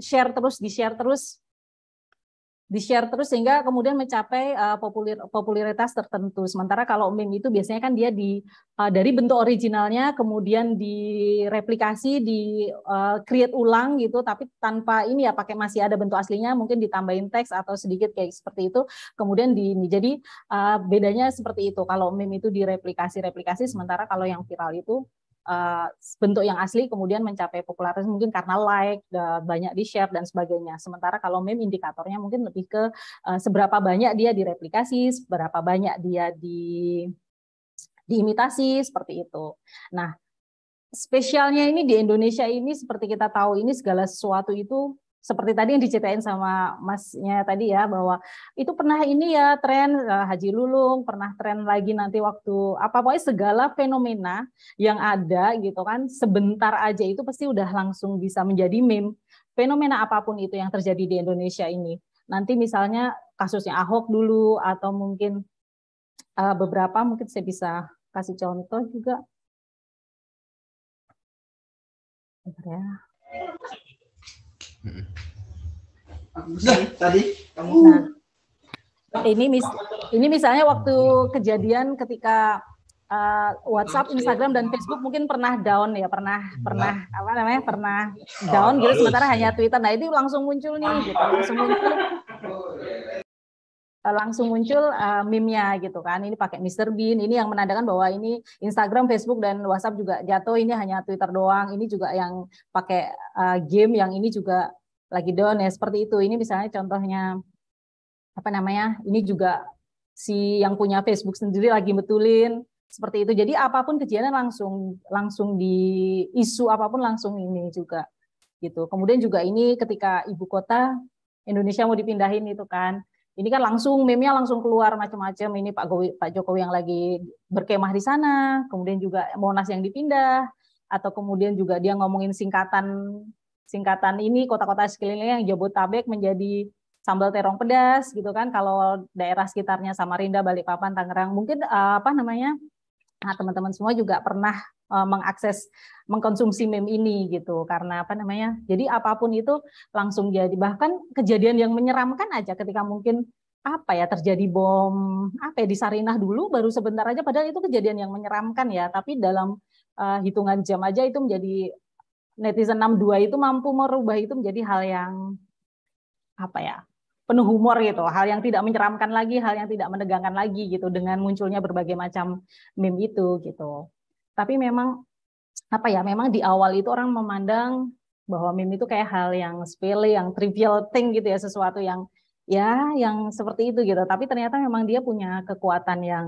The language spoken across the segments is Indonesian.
share terus, di share terus, di share terus sehingga kemudian mencapai uh, eh, populer, popularitas tertentu. Sementara kalau meme itu biasanya kan dia di uh, dari bentuk originalnya kemudian direplikasi, di uh, create ulang gitu tapi tanpa ini ya pakai masih ada bentuk aslinya, mungkin ditambahin teks atau sedikit kayak seperti itu. Kemudian di ini jadi uh, bedanya seperti itu. Kalau meme itu direplikasi-replikasi sementara kalau yang viral itu uh, bentuk yang asli kemudian mencapai popularitas mungkin karena like uh, banyak di share dan sebagainya sementara kalau meme indikatornya mungkin lebih ke uh, seberapa banyak dia direplikasi seberapa banyak dia di diimitasi seperti itu nah spesialnya ini di Indonesia ini seperti kita tahu ini segala sesuatu itu seperti tadi yang diceritain sama masnya tadi ya bahwa itu pernah ini ya tren eh, Haji Lulung pernah tren lagi nanti waktu apa pokoknya segala fenomena yang ada gitu kan sebentar aja itu pasti udah langsung bisa menjadi meme fenomena apapun itu yang terjadi di Indonesia ini nanti misalnya kasusnya Ahok dulu atau mungkin uh, beberapa mungkin saya bisa kasih contoh juga ya Tadi kamu. Nah, ini mis ini misalnya waktu kejadian ketika uh, WhatsApp, Instagram dan Facebook mungkin pernah down ya, pernah pernah nah. apa namanya? pernah down gitu sementara hanya Twitter. Nah, ini langsung muncul nih gitu, langsung muncul eh, langsung muncul uh, meme-nya gitu kan. Ini pakai Mr. Bean, ini yang menandakan bahwa ini Instagram, Facebook dan WhatsApp juga jatuh, ini hanya Twitter doang. Ini juga yang pakai uh, game, yang ini juga lagi down ya seperti itu. Ini misalnya contohnya apa namanya? Ini juga si yang punya Facebook sendiri lagi betulin seperti itu. Jadi apapun kejadian langsung langsung di isu apapun langsung ini juga gitu. Kemudian juga ini ketika ibu kota Indonesia mau dipindahin itu kan. Ini kan langsung meme-nya langsung keluar macam-macam. Ini Pak Gowi, Pak Jokowi yang lagi berkemah di sana, kemudian juga Monas yang dipindah atau kemudian juga dia ngomongin singkatan singkatan ini kota-kota sekelilingnya yang Jabodetabek menjadi sambal terong pedas gitu kan kalau daerah sekitarnya Samarinda, Balikpapan, Tangerang mungkin eh, apa namanya nah, teman-teman semua juga pernah eh, mengakses mengkonsumsi meme ini gitu karena apa namanya jadi apapun itu langsung jadi bahkan kejadian yang menyeramkan aja ketika mungkin apa ya terjadi bom apa ya di Sarinah dulu baru sebentar aja padahal itu kejadian yang menyeramkan ya tapi dalam uh, hitungan jam aja itu menjadi netizen 62 itu mampu merubah itu menjadi hal yang apa ya penuh humor gitu, hal yang tidak menyeramkan lagi, hal yang tidak menegangkan lagi gitu dengan munculnya berbagai macam meme itu gitu. Tapi memang apa ya, memang di awal itu orang memandang bahwa meme itu kayak hal yang sepele, yang trivial thing gitu ya, sesuatu yang ya yang seperti itu gitu. Tapi ternyata memang dia punya kekuatan yang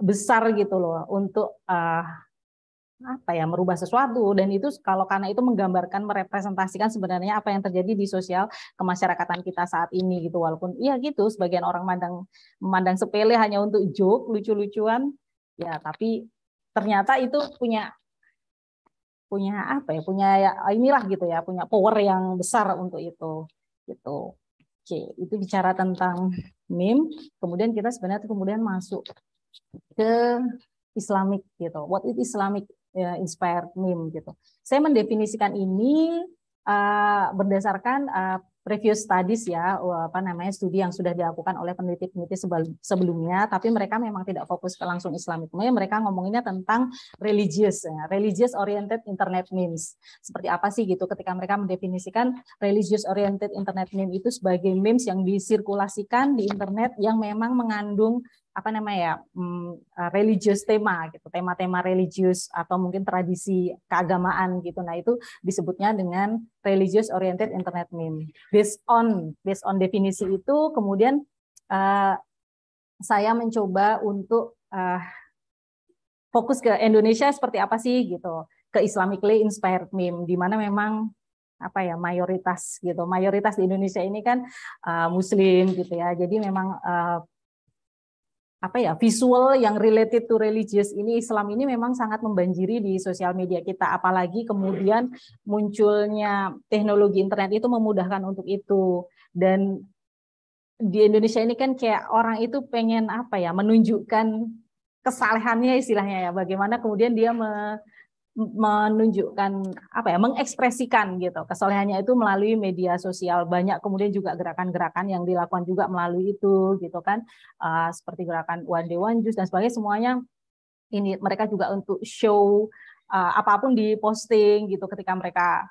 besar gitu loh untuk uh, apa ya merubah sesuatu dan itu kalau karena itu menggambarkan merepresentasikan sebenarnya apa yang terjadi di sosial kemasyarakatan kita saat ini gitu walaupun iya gitu sebagian orang mandang memandang sepele hanya untuk joke lucu-lucuan ya tapi ternyata itu punya punya apa ya punya ya, inilah gitu ya punya power yang besar untuk itu gitu oke itu bicara tentang meme kemudian kita sebenarnya kemudian masuk ke Islamic gitu what is Islamic ya, inspired meme gitu. Saya mendefinisikan ini uh, berdasarkan uh, review studies ya apa namanya studi yang sudah dilakukan oleh peneliti-peneliti sebelumnya tapi mereka memang tidak fokus ke langsung Islam itu. Mereka ngomonginnya tentang religious ya, religious oriented internet memes. Seperti apa sih gitu ketika mereka mendefinisikan religious oriented internet meme itu sebagai memes yang disirkulasikan di internet yang memang mengandung apa namanya ya hmm, religious tema gitu tema-tema religius atau mungkin tradisi keagamaan gitu nah itu disebutnya dengan religious oriented internet meme. Based on based on definisi itu kemudian uh, saya mencoba untuk uh, fokus ke Indonesia seperti apa sih gitu, ke Islamically inspired meme di mana memang apa ya mayoritas gitu mayoritas di Indonesia ini kan uh, Muslim gitu ya jadi memang uh, apa ya visual yang related to religious ini Islam ini memang sangat membanjiri di sosial media kita apalagi kemudian munculnya teknologi internet itu memudahkan untuk itu dan di Indonesia ini kan kayak orang itu pengen apa ya menunjukkan kesalehannya istilahnya ya bagaimana kemudian dia me, menunjukkan apa ya mengekspresikan gitu kesolehannya itu melalui media sosial banyak kemudian juga gerakan-gerakan yang dilakukan juga melalui itu gitu kan uh, seperti gerakan one day one juice dan sebagainya semuanya ini mereka juga untuk show uh, apapun di posting gitu ketika mereka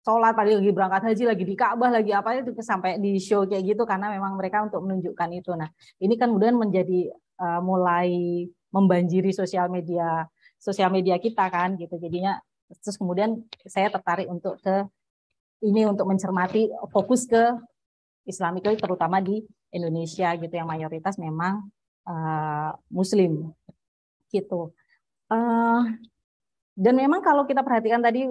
sholat tadi lagi berangkat haji lagi di Ka'bah lagi apa itu sampai di show kayak gitu karena memang mereka untuk menunjukkan itu nah ini kan kemudian menjadi uh, mulai membanjiri sosial media sosial media kita kan gitu jadinya terus kemudian saya tertarik untuk ke ini untuk mencermati fokus ke Islamik terutama di Indonesia gitu yang mayoritas memang uh, Muslim gitu uh, dan memang kalau kita perhatikan tadi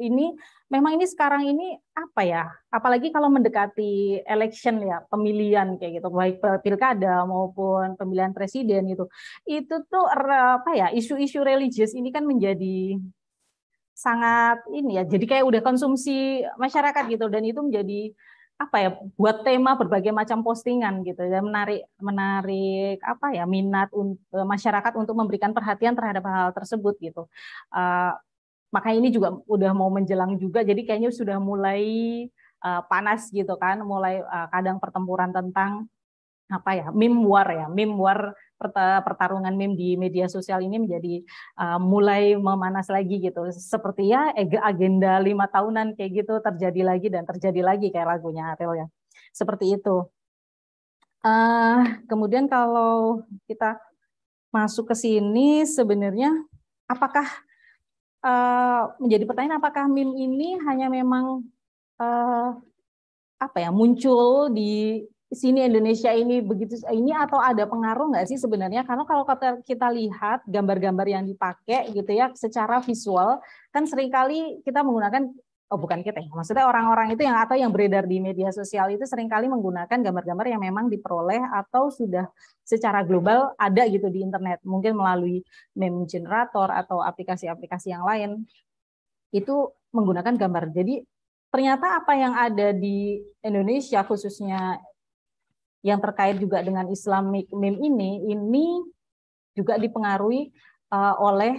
ini memang ini sekarang ini apa ya apalagi kalau mendekati election ya pemilihan kayak gitu baik pilkada maupun pemilihan presiden itu itu tuh apa ya isu-isu religius ini kan menjadi sangat ini ya jadi kayak udah konsumsi masyarakat gitu dan itu menjadi apa ya buat tema berbagai macam postingan gitu dan menarik menarik apa ya minat untuk masyarakat untuk memberikan perhatian terhadap hal, -hal tersebut gitu uh, makanya ini juga udah mau menjelang juga jadi kayaknya sudah mulai uh, panas gitu kan mulai uh, kadang pertempuran tentang apa ya meme war ya meme war pertarungan meme di media sosial ini menjadi uh, mulai memanas lagi gitu seperti ya agenda lima tahunan kayak gitu terjadi lagi dan terjadi lagi kayak lagunya Ariel ya seperti itu uh, kemudian kalau kita masuk ke sini sebenarnya apakah Eh, menjadi pertanyaan apakah meme ini hanya memang uh, apa ya muncul di sini Indonesia ini begitu ini atau ada pengaruh nggak sih sebenarnya karena kalau kita, kita lihat gambar-gambar yang dipakai gitu ya secara visual kan seringkali kita menggunakan oh bukan kita ya, maksudnya orang-orang itu yang atau yang beredar di media sosial itu seringkali menggunakan gambar-gambar yang memang diperoleh atau sudah secara global ada gitu di internet, mungkin melalui meme generator atau aplikasi-aplikasi yang lain itu menggunakan gambar. Jadi ternyata apa yang ada di Indonesia khususnya yang terkait juga dengan Islamic meme ini ini juga dipengaruhi eh, oleh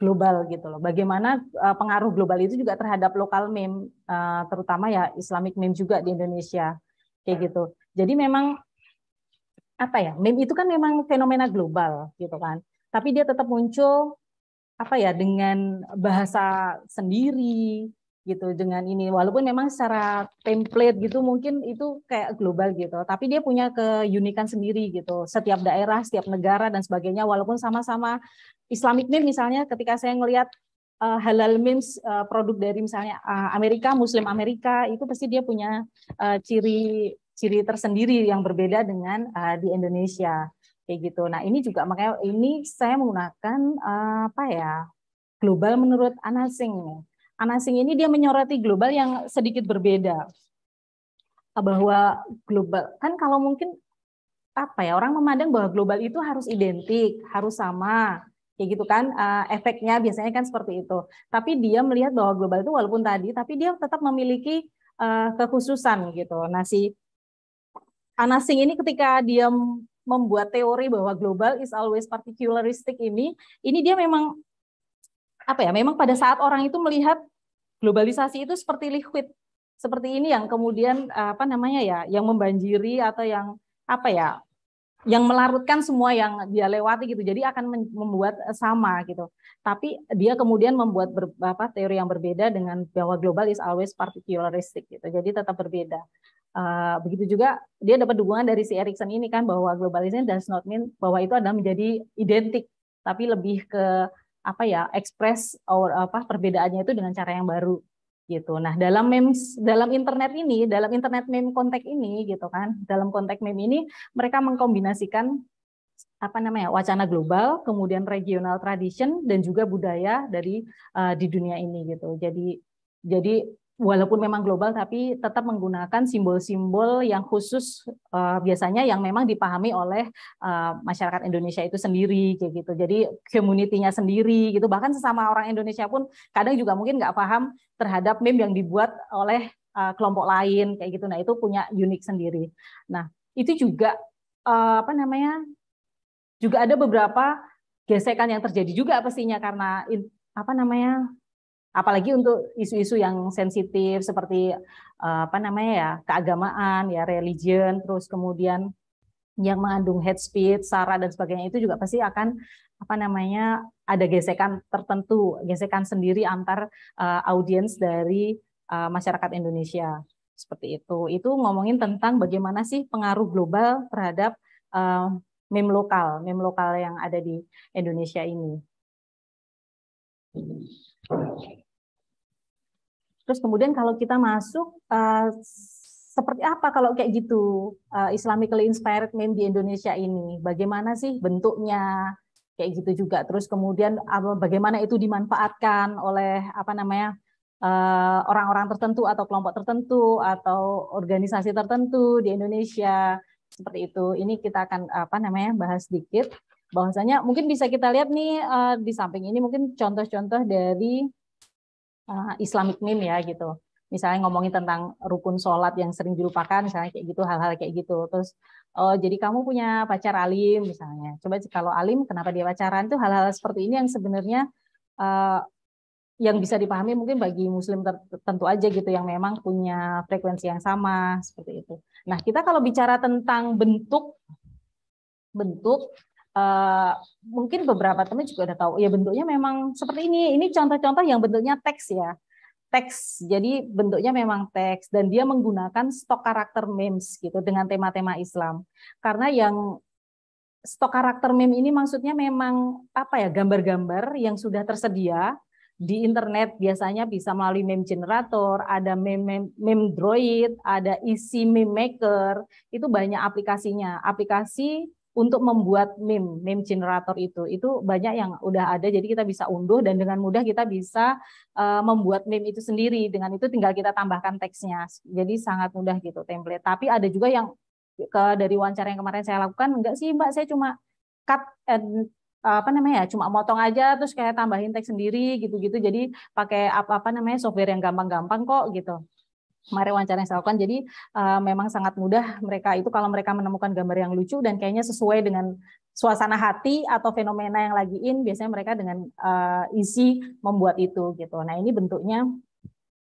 global gitu loh. Bagaimana eh, pengaruh global itu juga terhadap lokal meme, eh, terutama ya Islamic meme juga di Indonesia kayak gitu. Jadi memang apa ya meme itu kan memang fenomena global gitu kan. Tapi dia tetap muncul apa ya dengan bahasa sendiri, gitu dengan ini walaupun memang secara template gitu mungkin itu kayak global gitu tapi dia punya keunikan sendiri gitu setiap daerah setiap negara dan sebagainya walaupun sama-sama Islamic meme misalnya ketika saya ngelihat uh, eh, halal memes uh, eh, produk dari misalnya uh, Amerika Muslim Amerika itu pasti dia punya ciri ciri ciri tersendiri yang berbeda dengan uh, di Indonesia kayak gitu nah ini juga makanya ini saya menggunakan uh, apa ya global menurut Anasing Anasing ini dia menyoroti global yang sedikit berbeda bahwa global kan kalau mungkin apa ya orang memandang bahwa global itu harus identik harus sama kayak gitu kan eh, efeknya biasanya kan seperti itu tapi dia melihat bahwa global itu walaupun tadi tapi dia tetap memiliki eh, kekhususan gitu nah si Anasing ini ketika dia membuat teori bahwa global is always particularistic ini ini dia memang apa ya memang pada saat orang itu melihat globalisasi itu seperti liquid seperti ini yang kemudian apa namanya ya yang membanjiri atau yang apa ya yang melarutkan semua yang dia lewati gitu. Jadi akan membuat eh, sama gitu. Tapi dia kemudian membuat ber, teori yang berbeda dengan bahwa global is always particularistic gitu. Jadi tetap berbeda. Uh, begitu juga dia dapat dukungan dari si Erikson ini kan bahwa globalisasi does not mean bahwa itu adalah menjadi identik, tapi lebih ke apa ya express or apa perbedaannya itu dengan cara yang baru gitu. Nah, dalam memes dalam internet ini, dalam internet meme konteks ini gitu kan. Dalam konteks meme ini mereka mengkombinasikan apa namanya? wacana global, kemudian regional tradition dan juga budaya dari uh, di dunia ini gitu. Jadi jadi walaupun memang global tapi tetap menggunakan simbol-simbol yang khusus uh, biasanya yang memang dipahami oleh uh, masyarakat Indonesia itu sendiri kayak gitu. Jadi community-nya sendiri gitu. Bahkan sesama orang Indonesia pun kadang juga mungkin nggak paham terhadap meme yang dibuat oleh uh, kelompok lain kayak gitu. Nah, itu punya unik sendiri. Nah, itu juga uh, apa namanya? juga ada beberapa gesekan yang terjadi juga pastinya karena apa namanya? apalagi untuk isu-isu yang sensitif seperti eh, apa namanya ya keagamaan ya religion terus kemudian yang mengandung head speed sara dan sebagainya itu juga pasti akan apa namanya ada gesekan tertentu, gesekan sendiri antar uh, audiens dari uh, masyarakat Indonesia seperti itu. Itu ngomongin tentang bagaimana sih pengaruh global terhadap uh, meme lokal, meme lokal yang ada di Indonesia ini. Terus kemudian kalau kita masuk uh, seperti apa kalau kayak gitu uh, Islamically inspired men di Indonesia ini? Bagaimana sih bentuknya? Kayak gitu juga. Terus kemudian bagaimana itu dimanfaatkan oleh apa namanya? Eh, orang-orang tertentu atau kelompok tertentu atau organisasi tertentu di Indonesia seperti itu. Ini kita akan apa namanya bahas sedikit bahwasanya mungkin bisa kita lihat nih uh, di samping ini mungkin contoh-contoh dari uh, Islamic meme ya gitu misalnya ngomongin tentang rukun sholat yang sering dilupakan misalnya kayak gitu hal-hal kayak gitu terus oh jadi kamu punya pacar alim misalnya coba kalau alim kenapa dia pacaran Itu hal-hal seperti ini yang sebenarnya uh, yang bisa dipahami mungkin bagi muslim tertentu aja gitu yang memang punya frekuensi yang sama seperti itu nah kita kalau bicara tentang bentuk bentuk Eh, mungkin beberapa teman juga udah tahu ya bentuknya memang seperti ini. Ini contoh-contoh yang bentuknya teks ya. Teks. Jadi bentuknya memang teks dan dia menggunakan stok karakter memes gitu dengan tema-tema Islam. Karena yang stok karakter meme ini maksudnya memang apa ya gambar-gambar yang sudah tersedia di internet biasanya bisa melalui meme generator, ada meme, meme droid, ada isi e meme maker, itu banyak aplikasinya. Aplikasi untuk membuat meme, meme generator itu. Itu banyak yang udah ada, jadi kita bisa unduh dan dengan mudah kita bisa uh, membuat meme itu sendiri. Dengan itu tinggal kita tambahkan teksnya. Jadi sangat mudah gitu template. Tapi ada juga yang ke dari wawancara yang kemarin saya lakukan, enggak sih Mbak, saya cuma cut and apa namanya ya cuma motong aja terus kayak tambahin teks sendiri gitu-gitu jadi pakai apa apa namanya software yang gampang-gampang kok gitu kemarin wawancara yang saya lakukan. Jadi uh, memang sangat mudah mereka itu kalau mereka menemukan gambar yang lucu dan kayaknya sesuai dengan suasana hati atau fenomena yang lagi in, biasanya mereka dengan uh, isi membuat itu gitu. Nah ini bentuknya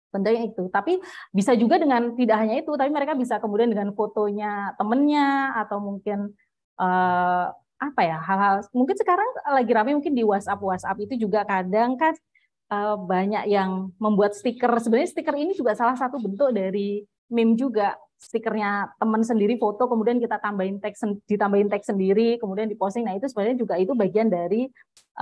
benda yang itu. Tapi bisa juga dengan tidak hanya itu, tapi mereka bisa kemudian dengan fotonya temennya atau mungkin uh, apa ya hal-hal mungkin sekarang lagi ramai mungkin di WhatsApp WhatsApp itu juga kadang kan uh, banyak yang membuat stiker. Sebenarnya stiker ini juga salah satu bentuk dari meme juga. Stikernya teman sendiri foto, kemudian kita tambahin teks, ditambahin teks sendiri, kemudian diposting. Nah itu sebenarnya juga itu bagian dari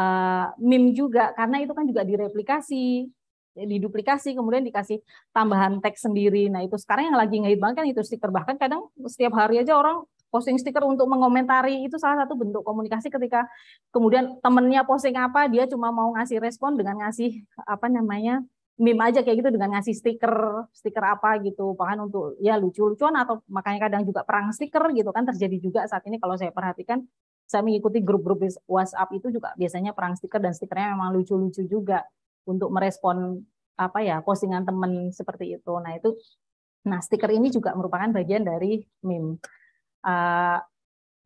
uh, meme juga, karena itu kan juga direplikasi, diduplikasi, kemudian dikasih tambahan teks sendiri. Nah itu sekarang yang lagi ngait banget kan itu stiker. Bahkan kadang setiap hari aja orang posting stiker untuk mengomentari itu salah satu bentuk komunikasi ketika kemudian temennya posting apa dia cuma mau ngasih respon dengan ngasih apa namanya meme aja kayak gitu dengan ngasih stiker stiker apa gitu bahkan untuk ya lucu-lucuan atau makanya kadang juga perang stiker gitu kan terjadi juga saat ini kalau saya perhatikan saya mengikuti grup-grup WhatsApp itu juga biasanya perang stiker dan stikernya memang lucu-lucu juga untuk merespon apa ya postingan teman seperti itu nah itu nah stiker ini juga merupakan bagian dari meme Uh,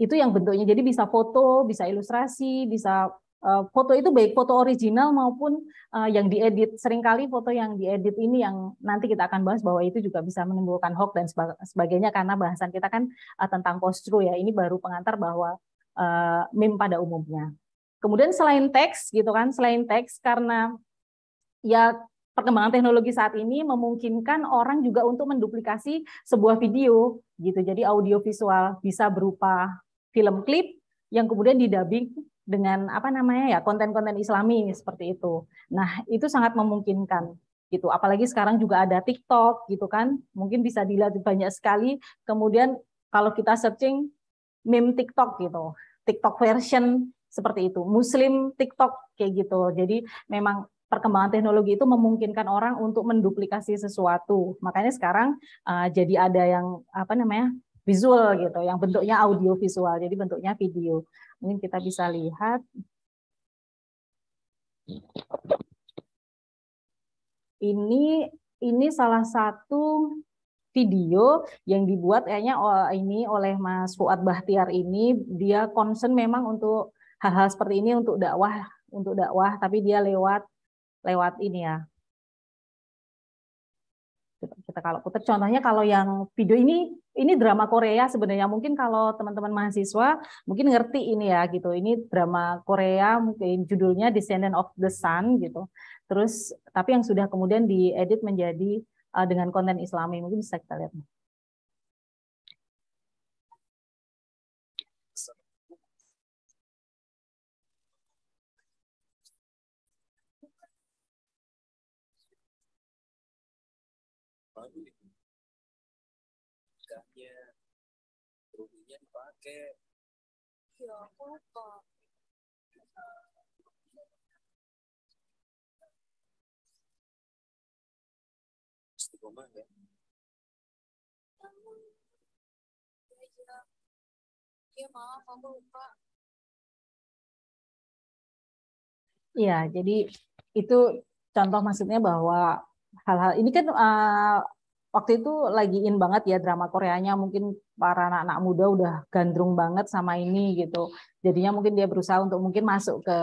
itu yang bentuknya jadi bisa foto, bisa ilustrasi, bisa uh, foto itu baik foto original maupun uh, yang diedit. Seringkali foto yang diedit ini yang nanti kita akan bahas bahwa itu juga bisa menimbulkan hoax dan sebagainya karena bahasan kita kan uh, tentang kostru ya. Ini baru pengantar bahwa uh, meme pada umumnya. Kemudian selain teks gitu kan, selain teks karena ya perkembangan teknologi saat ini memungkinkan orang juga untuk menduplikasi sebuah video gitu. Jadi audiovisual bisa berupa film klip yang kemudian didubbing dengan apa namanya ya konten-konten Islami seperti itu. Nah, itu sangat memungkinkan gitu. Apalagi sekarang juga ada TikTok gitu kan. Mungkin bisa dilihat banyak sekali. Kemudian kalau kita searching meme TikTok gitu. TikTok version seperti itu. Muslim TikTok kayak gitu. Jadi memang perkembangan teknologi itu memungkinkan orang untuk menduplikasi sesuatu. Makanya sekarang uh, jadi ada yang apa namanya visual gitu, yang bentuknya audio visual, jadi bentuknya video. Mungkin kita bisa lihat. Ini ini salah satu video yang dibuat kayaknya ini oleh Mas Fuad Bahtiar ini dia concern memang untuk hal-hal seperti ini untuk dakwah untuk dakwah tapi dia lewat lewat ini ya. Kita, kalau putar contohnya kalau yang video ini ini drama Korea sebenarnya mungkin kalau teman-teman mahasiswa mungkin ngerti ini ya gitu. Ini drama Korea mungkin judulnya Descendant of the Sun gitu. Terus tapi yang sudah kemudian diedit menjadi uh, dengan konten Islami mungkin bisa kita lihat. ya Iya, jadi itu contoh maksudnya bahwa hal-hal ini kan uh, waktu itu lagi in banget ya drama Koreanya mungkin para anak-anak muda udah gandrung banget sama ini gitu jadinya mungkin dia berusaha untuk mungkin masuk ke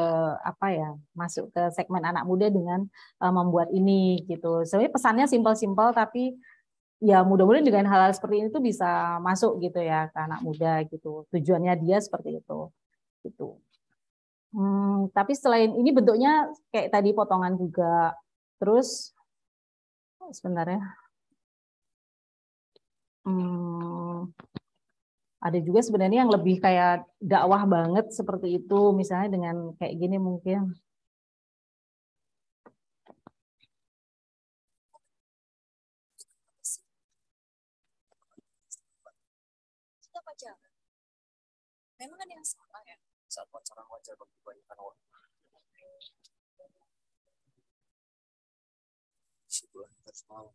apa ya masuk ke segmen anak muda dengan uh, membuat ini gitu sebenarnya pesannya simpel-simpel tapi ya mudah-mudahan dengan hal-hal seperti ini tuh bisa masuk gitu ya ke anak muda gitu tujuannya dia seperti itu gitu hmm, tapi selain ini bentuknya kayak tadi potongan juga terus sebenarnya hmm, ada juga sebenarnya yang lebih kayak dakwah banget seperti itu misalnya dengan kayak gini mungkin Memang ada yang salah ya? Saat pacaran wajar bagi kebanyakan orang. Disitulah harus mau.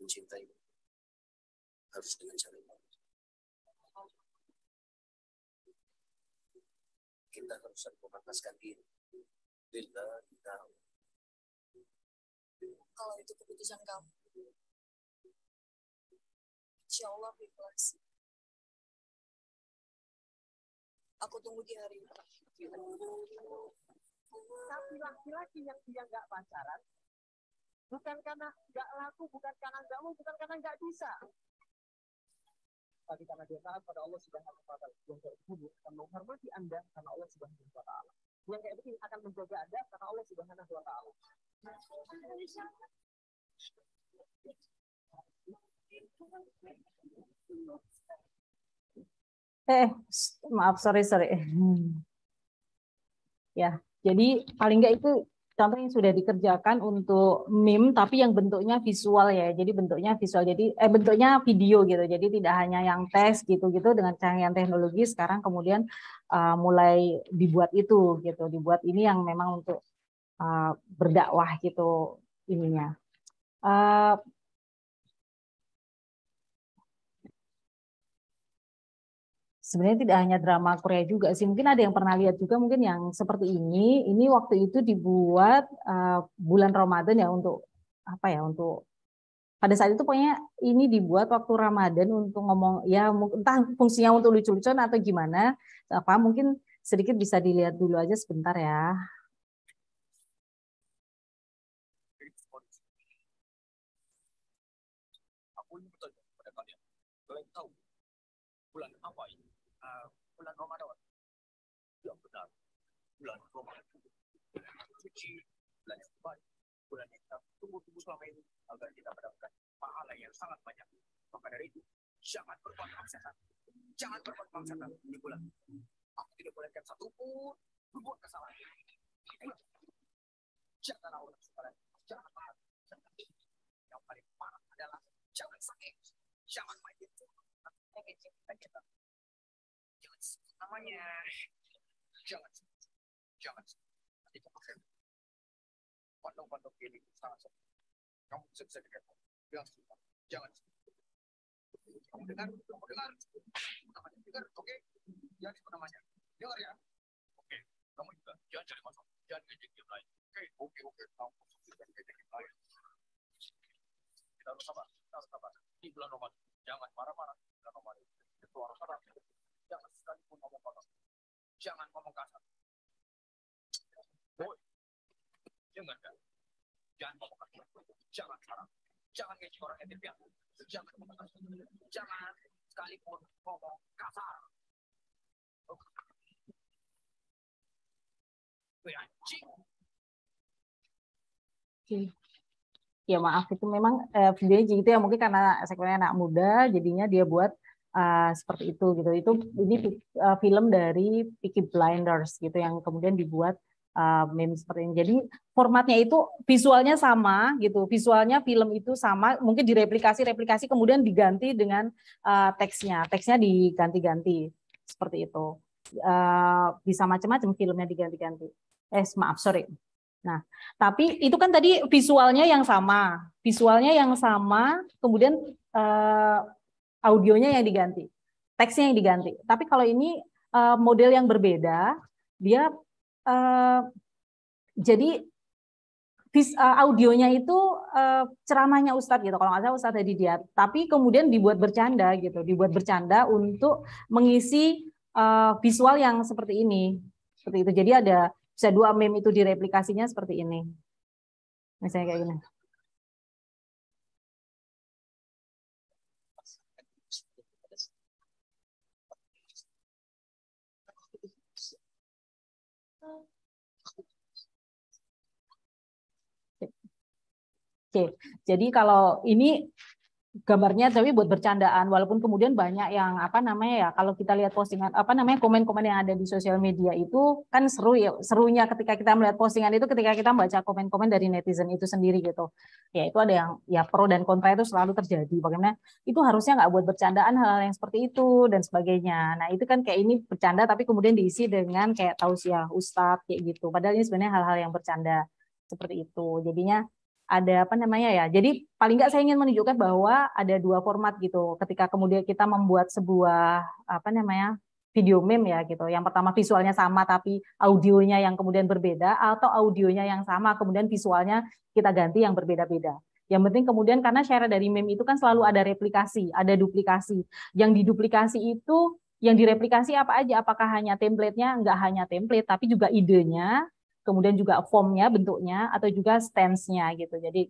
mencintai harus dengan cara yang kita harus memanaskan diri bila kita kalau itu keputusan kamu insya Allah ikhlas aku tunggu di hari itu tapi laki-laki yang dia nggak pacaran Bukan karena nggak laku, bukan karena nggak mau, bukan karena nggak bisa. Tapi karena dia taat pada Allah Subhanahu wa taala. Yang kayak begini akan menghormati Anda karena Allah Subhanahu wa taala. Yang kayak begini akan menjaga Anda karena Allah Subhanahu wa taala. Eh, maaf, sorry, sorry. Ya, jadi paling nggak itu contoh yang sudah dikerjakan untuk meme tapi yang bentuknya visual ya jadi bentuknya visual jadi eh bentuknya video gitu jadi tidak hanya yang tes gitu-gitu dengan canggihan teknologi sekarang kemudian uh, mulai dibuat itu gitu dibuat ini yang memang untuk uh, berdakwah gitu ininya uh, sebenarnya tidak hanya drama Korea juga sih. Mungkin ada yang pernah lihat juga mungkin yang seperti ini. Ini waktu itu dibuat uh, bulan Ramadan ya untuk apa ya untuk pada saat itu pokoknya ini dibuat waktu Ramadan untuk ngomong ya entah fungsinya untuk lucu-lucuan atau gimana apa mungkin sedikit bisa dilihat dulu aja sebentar ya. Ramadan. Yang benar, bulan Ramadan. Suci, bulan yang baik, bulan yang kita tunggu-tunggu selama ini agar kita mendapatkan pahala yang sangat banyak. Maka dari itu, jangan berbuat maksiat. Jangan berbuat maksiat di bulan. Aku tidak bolehkan satupun berbuat kesalahan. Jangan awal saudara, jangan marah, jangan yang paling parah adalah jangan sakit, jangan main itu. Jangan cinta kita namanya jangan jangan nanti kamu ke pondok-pondok ini sangat kamu bisa bisa dengar bilang jalan kamu dengar kamu dengar namanya dengar oke okay. jangan sebut namanya dengar ya oke okay. kamu juga jangan cari masuk jangan ngejek dia lain oke oke oke kamu jangan ngejek dia lain kita harus sabar kita harus sabar di bulan Ramadan jangan marah-marah bulan Ramadan itu harus sabar jangan sekalipun ngomong kotor. Jangan ngomong kasar. Boy, kan? Jangan ngomong kasar. Jangan kasar. Jangan ngeci orang Ethiopia. Jangan ngomong kasar. Jangan sekalipun ngomong kasar. oke Okay ya maaf itu memang eh, videonya gitu ya mungkin karena segmennya anak muda jadinya dia buat uh, seperti itu gitu. Itu ini uh, film dari Peaky Blinders gitu yang kemudian dibuat uh, meme seperti ini. Jadi formatnya itu visualnya sama gitu, visualnya film itu sama, mungkin direplikasi-replikasi kemudian diganti dengan uh, teksnya, teksnya diganti-ganti seperti itu. Uh, bisa macam-macam filmnya diganti-ganti. Eh maaf sorry. Nah, tapi itu kan tadi visualnya yang sama, visualnya yang sama, kemudian audionya yang diganti, teksnya yang diganti. Tapi kalau ini uh, model yang berbeda, dia uh, jadi vis, uh, audionya itu uh, ceramahnya Ustadz gitu, kalau nggak salah Ustadz tadi dia. Tapi kemudian dibuat bercanda gitu, dibuat bercanda untuk mengisi uh, visual yang seperti ini, seperti itu. Jadi ada bisa dua meme itu direplikasinya seperti ini, misalnya kayak gini. Oke, jadi kalau ini gambarnya tapi buat bercandaan walaupun kemudian banyak yang apa namanya ya kalau kita lihat postingan apa namanya komen-komen yang ada di sosial media itu kan seru ya serunya ketika kita melihat postingan itu ketika kita baca komen-komen dari netizen itu sendiri gitu ya itu ada yang ya pro dan kontra itu selalu terjadi bagaimana itu harusnya nggak buat bercandaan hal-hal yang seperti itu dan sebagainya nah itu kan kayak ini bercanda tapi kemudian diisi dengan kayak tausiah ustadz kayak gitu padahal ini sebenarnya hal-hal yang bercanda seperti itu jadinya ada apa namanya ya. Jadi paling nggak saya ingin menunjukkan bahwa ada dua format gitu. Ketika kemudian kita membuat sebuah apa namanya video meme ya gitu. Yang pertama visualnya sama tapi audionya yang kemudian berbeda atau audionya yang sama kemudian visualnya kita ganti yang berbeda-beda. Yang penting kemudian karena share dari meme itu kan selalu ada replikasi, ada duplikasi. Yang diduplikasi itu yang direplikasi apa aja? Apakah hanya template-nya Enggak hanya template, tapi juga idenya, kemudian juga formnya, bentuknya, atau juga stance-nya gitu. Jadi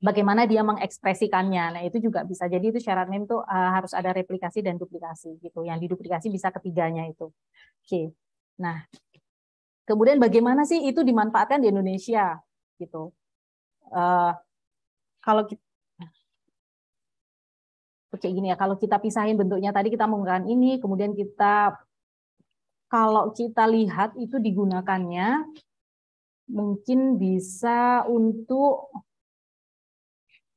bagaimana dia mengekspresikannya. Nah, itu juga bisa. Jadi itu syaratnya itu uh, eh, harus ada replikasi dan duplikasi gitu. Yang diduplikasi bisa ketiganya itu. Oke. Okay. Nah, kemudian bagaimana sih itu dimanfaatkan di Indonesia gitu. Uh, kalau kita Oke gini ya, kalau kita pisahin bentuknya tadi kita menggunakan ini, kemudian kita kalau kita lihat itu digunakannya mungkin bisa untuk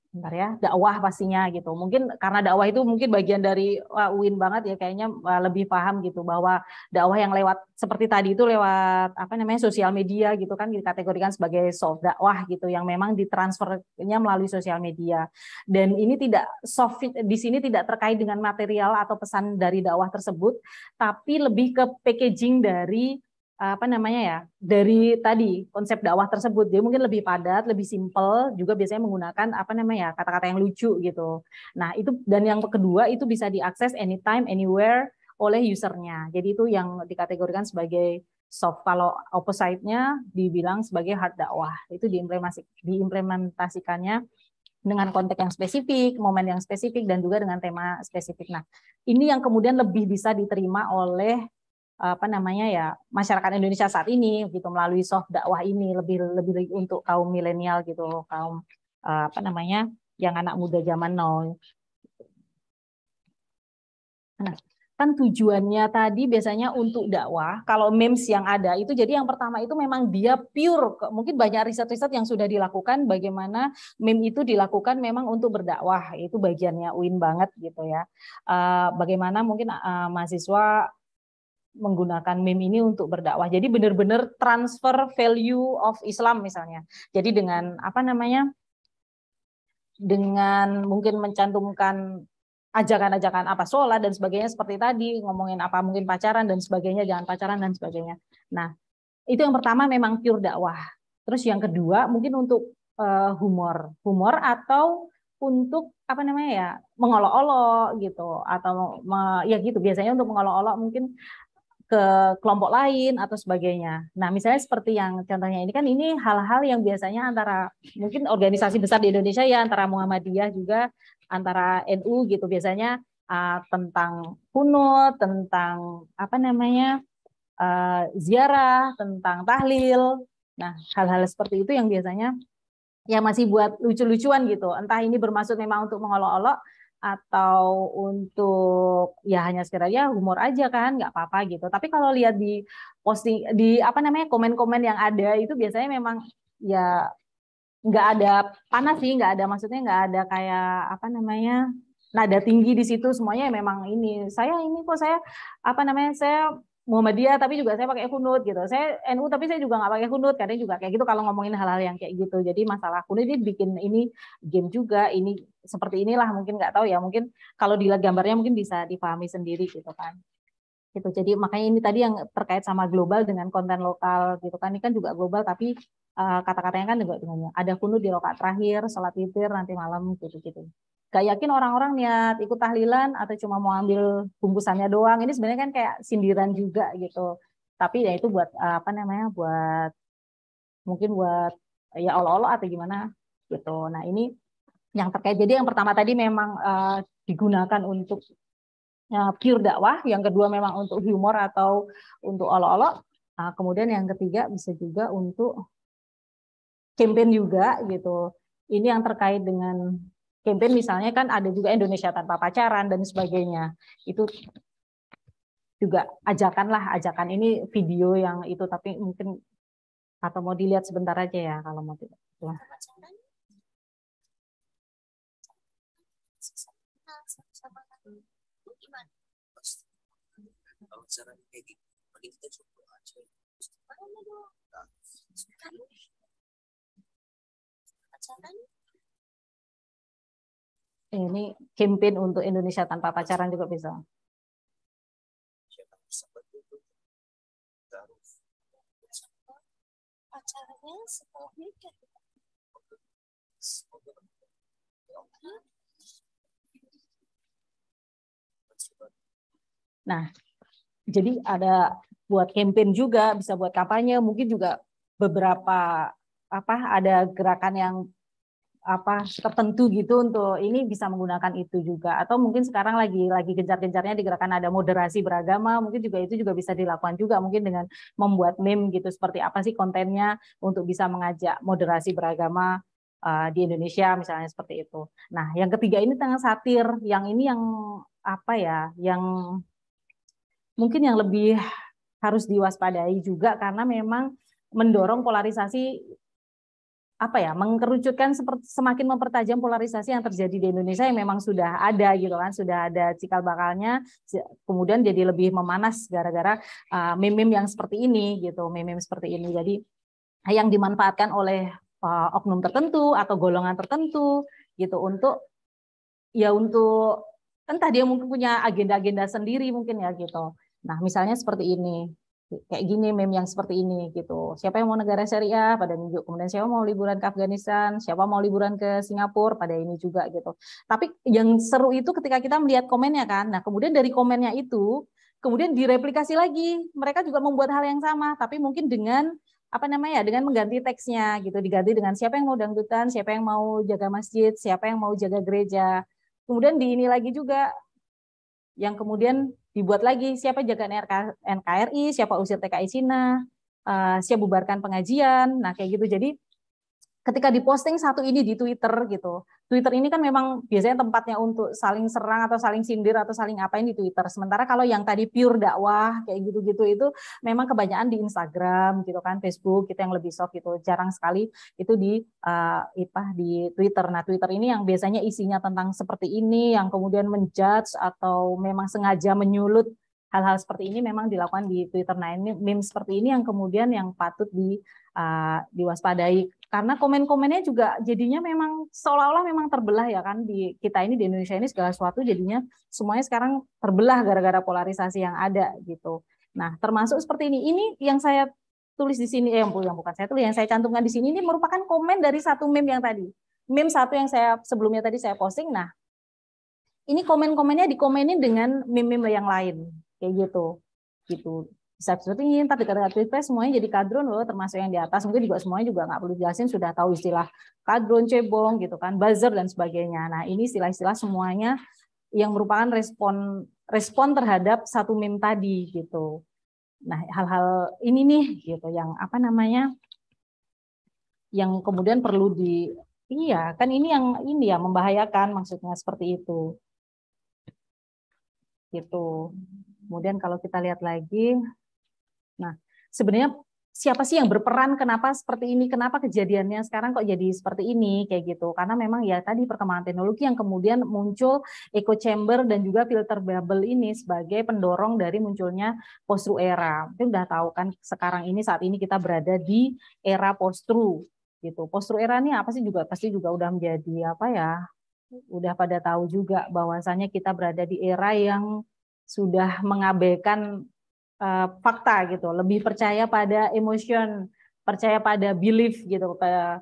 bentar ya dakwah pastinya gitu mungkin karena dakwah itu mungkin bagian dari wah, uh, win banget ya kayaknya wah, uh, lebih paham gitu bahwa dakwah yang lewat seperti tadi itu lewat apa namanya sosial media gitu kan dikategorikan sebagai soft dakwah gitu yang memang ditransfernya melalui sosial media dan ini tidak soft di sini tidak terkait dengan material atau pesan dari dakwah tersebut tapi lebih ke packaging dari apa namanya ya dari tadi konsep dakwah tersebut dia mungkin lebih padat lebih simpel juga biasanya menggunakan apa namanya ya kata-kata yang lucu gitu nah itu dan yang kedua itu bisa diakses anytime anywhere oleh usernya jadi itu yang dikategorikan sebagai soft kalau opposite-nya dibilang sebagai hard dakwah itu diimplementasi diimplementasikannya dengan konteks yang spesifik, momen yang spesifik, dan juga dengan tema spesifik. Nah, ini yang kemudian lebih bisa diterima oleh apa namanya ya masyarakat Indonesia saat ini gitu melalui soft dakwah ini lebih lebih, untuk kaum milenial gitu kaum eh, apa namanya yang anak muda zaman now. Nah, kan tujuannya tadi biasanya untuk dakwah. Kalau memes yang ada itu jadi yang pertama itu memang dia pure. Mungkin banyak riset-riset yang sudah dilakukan bagaimana meme itu dilakukan memang untuk berdakwah. Itu bagiannya win banget gitu ya. Eh, bagaimana mungkin eh, mahasiswa menggunakan meme ini untuk berdakwah. Jadi benar-benar transfer value of Islam misalnya. Jadi dengan apa namanya? dengan mungkin mencantumkan ajakan-ajakan apa sholat dan sebagainya seperti tadi ngomongin apa mungkin pacaran dan sebagainya jangan pacaran dan sebagainya. Nah itu yang pertama memang pure dakwah. Terus yang kedua mungkin untuk uh, humor, humor atau untuk apa namanya ya mengolok-olok gitu atau me, ya gitu biasanya untuk mengolok-olok mungkin ke kelompok lain atau sebagainya. Nah, misalnya seperti yang contohnya ini kan ini hal-hal yang biasanya antara mungkin organisasi besar di Indonesia ya antara Muhammadiyah juga antara NU gitu biasanya uh, tentang kuno, tentang apa namanya? Uh, ziarah, tentang tahlil. Nah, hal-hal seperti itu yang biasanya yang masih buat lucu-lucuan gitu. Entah ini bermaksud memang untuk mengolok-olok atau untuk ya hanya sekedar ya humor aja kan nggak apa-apa gitu tapi kalau lihat di posting di apa namanya komen-komen yang ada itu biasanya memang ya nggak ada panas sih nggak ada maksudnya nggak ada kayak apa namanya nada tinggi di situ semuanya memang ini saya ini kok saya apa namanya saya Muhammadiyah tapi juga saya pakai kunut gitu. Saya NU tapi saya juga nggak pakai kunut. Kadang juga kayak gitu kalau ngomongin hal-hal yang kayak gitu. Jadi masalah kunut ini bikin ini game juga. Ini seperti inilah mungkin nggak tahu ya. Mungkin kalau dilihat gambarnya mungkin bisa dipahami sendiri gitu kan. Gitu. Jadi makanya ini tadi yang terkait sama global dengan konten lokal gitu kan. Ini kan juga global tapi uh, kata-katanya kan juga dengannya. ada kunut di rokat terakhir, sholat witir nanti malam gitu-gitu gak yakin orang-orang niat ikut tahlilan atau cuma mau ambil bungkusannya doang. Ini sebenarnya kan kayak sindiran juga gitu. Tapi ya itu buat eh, apa namanya? buat mungkin buat ya Allah-Allah atau gimana gitu. Nah, ini yang terkait. Jadi yang pertama tadi memang uh, digunakan untuk uh, pure dakwah, yang kedua memang untuk humor atau untuk Allah-Allah. Uh, kemudian yang ketiga bisa juga untuk campaign juga gitu. Ini yang terkait dengan campaign misalnya kan ada juga Indonesia tanpa pacaran dan sebagainya. Itu juga ajakanlah ajakan ini video yang itu tapi mungkin atau mau dilihat sebentar aja ya kalau mau tidak. Iya. Eh, ini kempen untuk Indonesia tanpa pacaran juga bisa. Nah, jadi ada buat campaign juga, bisa buat kampanye, mungkin juga beberapa apa ada gerakan yang apa tertentu gitu untuk ini bisa menggunakan itu juga atau mungkin sekarang lagi lagi gencar-gencarnya digerakkan ada moderasi beragama mungkin juga itu juga bisa dilakukan juga mungkin dengan membuat meme gitu seperti apa sih kontennya untuk bisa mengajak moderasi beragama uh, di Indonesia misalnya seperti itu. Nah, yang ketiga ini tentang satir, yang ini yang apa ya, yang mungkin yang lebih harus diwaspadai juga karena memang mendorong polarisasi apa ya mengkerucutkan semakin mempertajam polarisasi yang terjadi di Indonesia yang memang sudah ada gitu kan sudah ada cikal bakalnya kemudian jadi lebih memanas gara-gara uh, eh, meme yang seperti ini gitu meme seperti ini jadi yang dimanfaatkan oleh uh, oknum tertentu atau golongan tertentu gitu untuk ya untuk entah dia mungkin punya agenda-agenda sendiri mungkin ya gitu nah misalnya seperti ini kayak gini meme yang seperti ini gitu. Siapa yang mau negara syariah pada minggu, kemudian siapa mau liburan ke Afghanistan, siapa mau liburan ke Singapura pada ini juga gitu. Tapi yang seru itu ketika kita melihat komennya kan. Nah, kemudian dari komennya itu kemudian direplikasi lagi. Mereka juga membuat hal yang sama tapi mungkin dengan apa namanya ya dengan mengganti teksnya gitu diganti dengan siapa yang mau dangdutan, siapa yang mau jaga masjid, siapa yang mau jaga gereja. Kemudian di ini lagi juga yang kemudian dibuat lagi siapa jaga NKRI, siapa usir TKI Cina, eh, siapa siap bubarkan pengajian, nah kayak gitu. Jadi ketika diposting satu ini di Twitter gitu. Twitter ini kan memang biasanya tempatnya untuk saling serang atau saling sindir atau saling apain di Twitter. Sementara kalau yang tadi pure dakwah kayak gitu-gitu itu memang kebanyakan di Instagram gitu kan, Facebook gitu yang lebih soft gitu. Jarang sekali itu di uh, eh, IPA di Twitter. Nah, Twitter ini yang biasanya isinya tentang seperti ini yang kemudian menjudge atau memang sengaja menyulut hal-hal seperti ini memang dilakukan di Twitter. Nah, ini meme seperti ini yang kemudian yang patut di uh, diwaspadai karena komen-komennya juga jadinya memang seolah-olah memang terbelah ya kan di kita ini di Indonesia ini segala sesuatu jadinya semuanya sekarang terbelah gara-gara polarisasi yang ada gitu. Nah, termasuk seperti ini. Ini yang saya tulis di sini eh, yang bukan saya tulis yang saya cantumkan di sini ini merupakan komen dari satu meme yang tadi. Meme satu yang saya sebelumnya tadi saya posting. Nah, ini komen-komennya dikomenin dengan meme-meme yang lain kayak gitu. Gitu bisa seperti ini, tapi ketika ya, pilpres semuanya jadi kadrun loh, termasuk yang di atas mungkin juga semuanya juga nggak perlu jelasin sudah tahu istilah kadrun, cebong gitu kan, buzzer dan sebagainya. Nah ini istilah-istilah semuanya yang merupakan respon respon terhadap satu meme tadi gitu. Nah hal-hal ini nih gitu yang apa namanya yang kemudian perlu di iya kan ini yang ini ya membahayakan maksudnya seperti itu gitu. Kemudian kalau kita lihat lagi Nah, sebenarnya siapa sih yang berperan kenapa seperti ini kenapa kejadiannya sekarang kok jadi seperti ini kayak gitu karena memang ya tadi perkembangan teknologi yang kemudian muncul echo chamber dan juga filter bubble ini sebagai pendorong dari munculnya post era itu udah tahu kan sekarang ini saat ini kita berada di era post gitu post era ini apa sih juga pasti juga udah menjadi apa ya udah pada tahu juga bahwasannya kita berada di era yang sudah mengabaikan uh, fakta gitu, lebih percaya pada emotion, percaya pada belief gitu, pada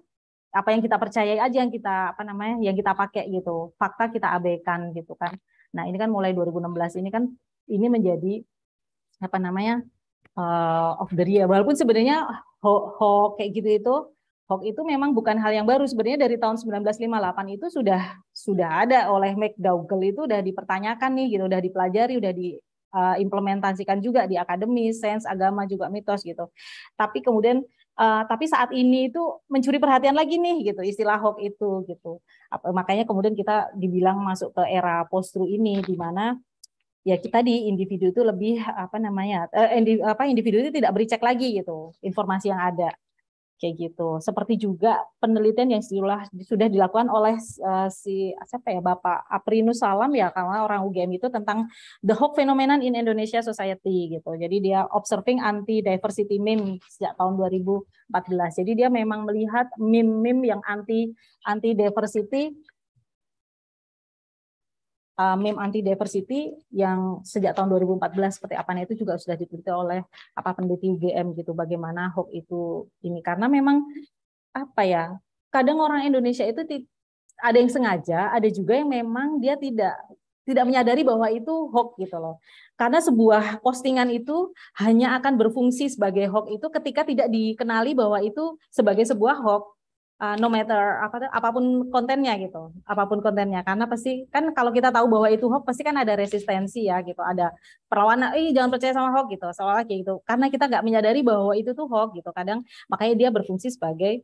apa yang kita percaya aja yang kita apa namanya yang kita pakai gitu, fakta kita abaikan gitu kan. Nah ini kan mulai 2016 ini kan ini menjadi apa namanya uh, of the year. Walaupun sebenarnya hoax ho, kayak gitu itu hoax itu memang bukan hal yang baru. Sebenarnya dari tahun 1958 itu sudah sudah ada oleh McDougall itu udah dipertanyakan nih gitu, udah dipelajari, udah di Eh, implementasikan juga di akademis, sains, agama juga mitos gitu. Tapi kemudian uh, tapi saat ini itu mencuri perhatian lagi nih gitu istilah hoax itu gitu. Apa, makanya kemudian kita dibilang masuk ke era post truth ini di mana ya kita di individu itu lebih apa namanya eh, individu, apa individu itu tidak bericek lagi gitu informasi yang ada kayak gitu. Seperti juga penelitian yang sudah sudah dilakukan oleh uh, si siapa ya Bapak Aprinus Salam ya karena orang UGM itu tentang the hoax phenomenon in Indonesia society gitu. Jadi dia observing anti diversity meme sejak tahun 2014. Jadi dia memang melihat meme-meme yang anti anti diversity uh, meme anti diversity yang sejak tahun 2014 seperti apa itu juga sudah diteliti oleh apa peneliti UGM gitu bagaimana hoax itu ini karena memang apa ya kadang orang Indonesia itu ada yang sengaja ada juga yang memang dia tidak tidak menyadari bahwa itu hoax gitu loh. Karena sebuah postingan itu hanya akan berfungsi sebagai hoax itu ketika tidak dikenali bahwa itu sebagai sebuah hoax uh, no matter apa apapun kontennya gitu, apapun kontennya. Karena pasti kan kalau kita tahu bahwa itu hoax pasti kan ada resistensi ya gitu, ada perlawanan, eh jangan percaya sama hoax gitu, soalnya kayak gitu. Karena kita nggak menyadari bahwa itu tuh hoax gitu. Kadang makanya dia berfungsi sebagai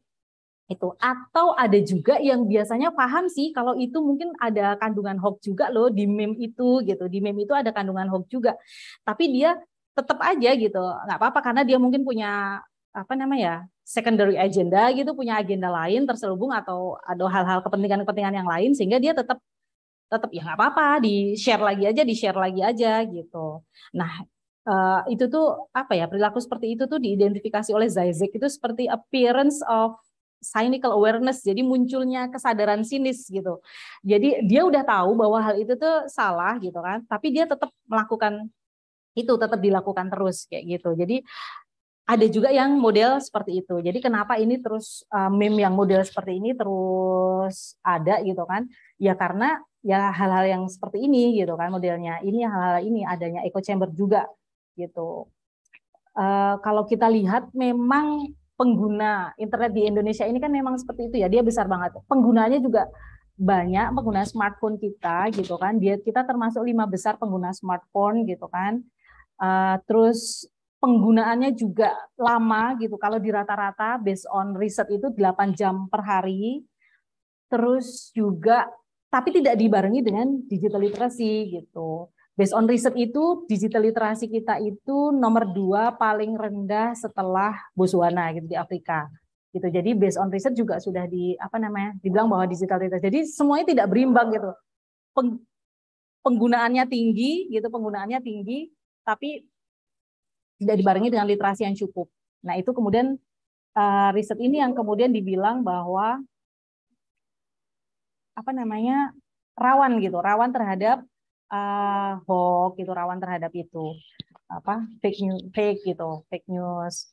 itu atau ada juga yang biasanya paham sih kalau itu mungkin ada kandungan hoax juga loh di meme itu gitu di meme itu ada kandungan hoax juga tapi dia tetap aja gitu nggak apa-apa karena dia mungkin punya apa namanya ya, secondary agenda gitu punya agenda lain terselubung atau ada hal-hal kepentingan-kepentingan yang lain sehingga dia tetap tetap ya nggak apa-apa di share lagi aja di share lagi aja gitu nah eh, itu tuh apa ya perilaku seperti itu tuh diidentifikasi oleh Zizek itu seperti appearance of cynical awareness jadi munculnya kesadaran sinis gitu jadi dia udah tahu bahwa hal itu tuh salah gitu kan tapi dia tetap melakukan itu tetap dilakukan terus kayak gitu. Jadi ada juga yang model seperti itu. Jadi kenapa ini terus uh, meme yang model seperti ini terus ada gitu kan? Ya karena ya hal-hal yang seperti ini gitu kan modelnya. Ini hal-hal ini adanya echo chamber juga gitu. Uh, kalau kita lihat memang pengguna internet di Indonesia ini kan memang seperti itu ya. Dia besar banget. Penggunanya juga banyak pengguna smartphone kita gitu kan. Dia kita termasuk lima besar pengguna smartphone gitu kan. Uh, terus penggunaannya juga lama gitu. Kalau di rata-rata based on riset itu 8 jam per hari. Terus juga tapi tidak dibarengi dengan digital literacy gitu. Based on riset itu digital literasi kita itu nomor dua paling rendah setelah Botswana gitu di Afrika. Gitu. Jadi based on riset juga sudah di apa namanya? dibilang bahwa digital literasi. Jadi semuanya tidak berimbang gitu. Peng, penggunaannya tinggi gitu, penggunaannya tinggi tapi tidak dibarengi dengan literasi yang cukup. Nah, itu kemudian uh, riset ini yang kemudian dibilang bahwa apa namanya rawan gitu, rawan terhadap uh, hoax gitu, rawan terhadap itu apa fake news, fake gitu, fake news.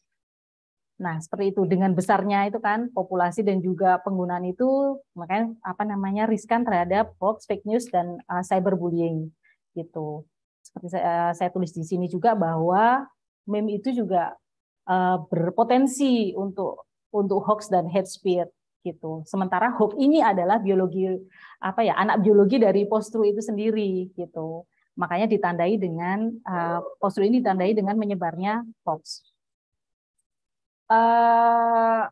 Nah, seperti itu dengan besarnya itu kan populasi dan juga penggunaan itu makanya apa namanya riskan terhadap hoax, fake news dan uh, cyberbullying gitu. Seperti saya, saya tulis di sini juga bahwa meme itu juga uh, berpotensi untuk untuk hoax dan hate speech gitu. Sementara hoax ini adalah biologi apa ya anak biologi dari postru itu sendiri gitu. Makanya ditandai dengan uh, eh, postru ini ditandai dengan menyebarnya hoax. Uh,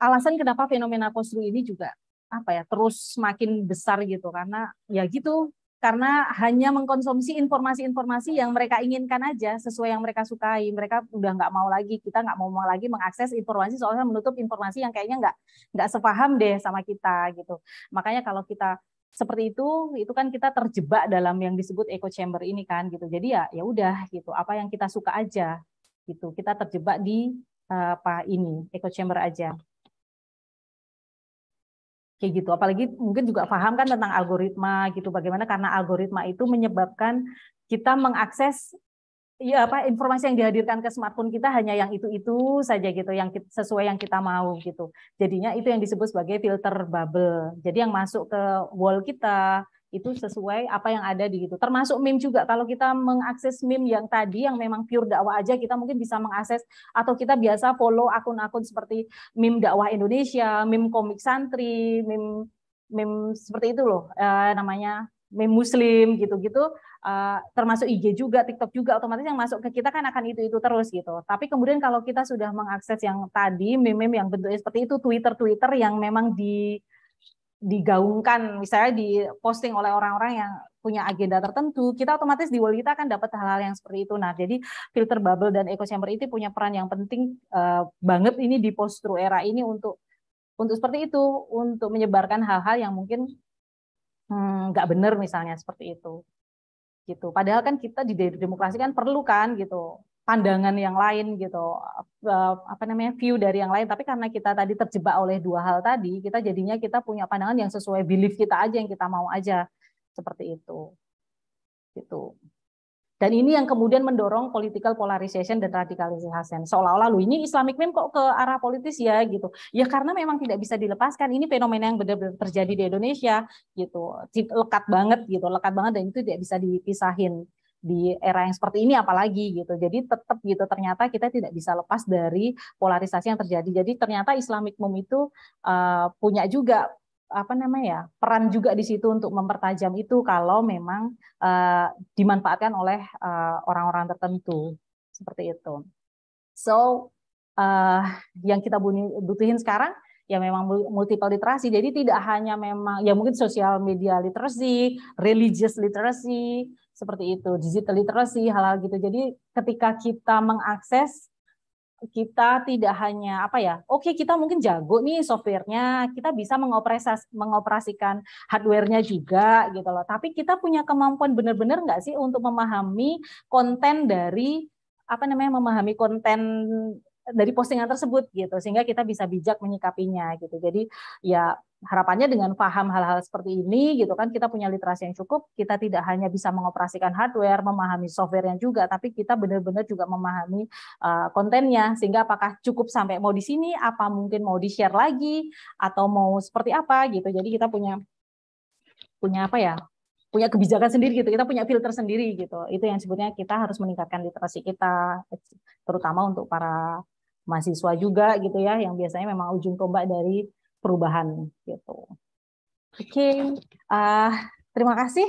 alasan kenapa fenomena postru ini juga apa ya terus semakin besar gitu karena ya gitu karena hanya mengkonsumsi informasi-informasi yang mereka inginkan aja sesuai yang mereka sukai mereka udah nggak mau lagi kita nggak mau, lagi mengakses informasi soalnya menutup informasi yang kayaknya nggak nggak sepaham deh sama kita gitu makanya kalau kita seperti itu itu kan kita terjebak dalam yang disebut echo chamber ini kan gitu jadi ya ya udah gitu apa yang kita suka aja gitu kita terjebak di eh, apa ini echo chamber aja kayak gitu. Apalagi mungkin juga paham kan tentang algoritma gitu, bagaimana karena algoritma itu menyebabkan kita mengakses ya apa informasi yang dihadirkan ke smartphone kita hanya yang itu-itu saja gitu, yang kita, sesuai yang kita mau gitu. Jadinya itu yang disebut sebagai filter bubble. Jadi yang masuk ke wall kita, itu sesuai apa yang ada di situ. Termasuk meme juga. Kalau kita mengakses meme yang tadi yang memang pure dakwah aja, kita mungkin bisa mengakses atau kita biasa follow akun-akun seperti meme dakwah Indonesia, meme komik santri, meme meme seperti itu loh eh, namanya meme muslim gitu-gitu eh, termasuk IG juga TikTok juga otomatis yang masuk ke kita kan akan itu itu terus gitu tapi kemudian kalau kita sudah mengakses yang tadi meme-meme yang bentuknya seperti itu Twitter Twitter yang memang di digaungkan misalnya diposting oleh orang-orang yang punya agenda tertentu, kita otomatis di kita akan dapat hal-hal yang seperti itu. Nah, jadi filter bubble dan echo chamber itu punya peran yang penting uh, banget ini di post true era ini untuk untuk seperti itu, untuk menyebarkan hal-hal yang mungkin hmm, nggak hmm, benar misalnya seperti itu. Gitu. Padahal kan kita di demokrasi kan perlu kan gitu pandangan yang lain gitu eh, apa namanya view dari yang lain tapi karena kita tadi terjebak oleh dua hal tadi kita jadinya kita punya pandangan yang sesuai belief kita aja yang kita mau aja seperti itu gitu dan ini yang kemudian mendorong political polarization dan radikalisasi seolah-olah lu ini Islamic meme kok ke arah politis ya gitu ya karena memang tidak bisa dilepaskan ini fenomena yang benar-benar terjadi di Indonesia gitu lekat banget gitu lekat banget dan itu tidak bisa dipisahin di era yang seperti ini apalagi gitu. Jadi tetap gitu ternyata kita tidak bisa lepas dari polarisasi yang terjadi. Jadi ternyata Islamic Mom itu uh, punya juga apa namanya ya peran juga di situ untuk mempertajam itu kalau memang uh, dimanfaatkan oleh eh, orang-orang uh, tertentu seperti itu. So uh, yang kita butuhin sekarang ya memang multiple literasi. Jadi tidak hanya memang ya mungkin sosial media literasi, religious literasi seperti itu digital literacy hal-hal gitu jadi ketika kita mengakses kita tidak hanya apa ya oke okay, kita mungkin jago nih softwarenya kita bisa mengoperasikan mengoperasikan hardwarenya juga gitu loh tapi kita punya kemampuan benar-benar nggak sih untuk memahami konten dari apa namanya memahami konten dari postingan tersebut gitu sehingga kita bisa bijak menyikapinya gitu jadi ya harapannya dengan paham hal-hal seperti ini gitu kan kita punya literasi yang cukup kita tidak hanya bisa mengoperasikan hardware memahami softwarenya juga tapi kita benar-benar juga memahami uh, kontennya sehingga apakah cukup sampai mau di sini apa mungkin mau di share lagi atau mau seperti apa gitu jadi kita punya punya apa ya punya kebijakan sendiri gitu kita punya filter sendiri gitu itu yang sebetulnya kita harus meningkatkan literasi kita terutama untuk para mahasiswa juga gitu ya yang biasanya memang ujung tombak dari perubahan gitu. Oke, okay. uh, terima kasih.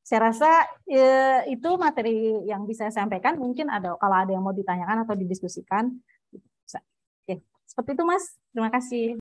Saya rasa uh, itu materi yang bisa saya sampaikan. Mungkin ada kalau ada yang mau ditanyakan atau didiskusikan. Oke, okay. seperti itu Mas. Terima kasih.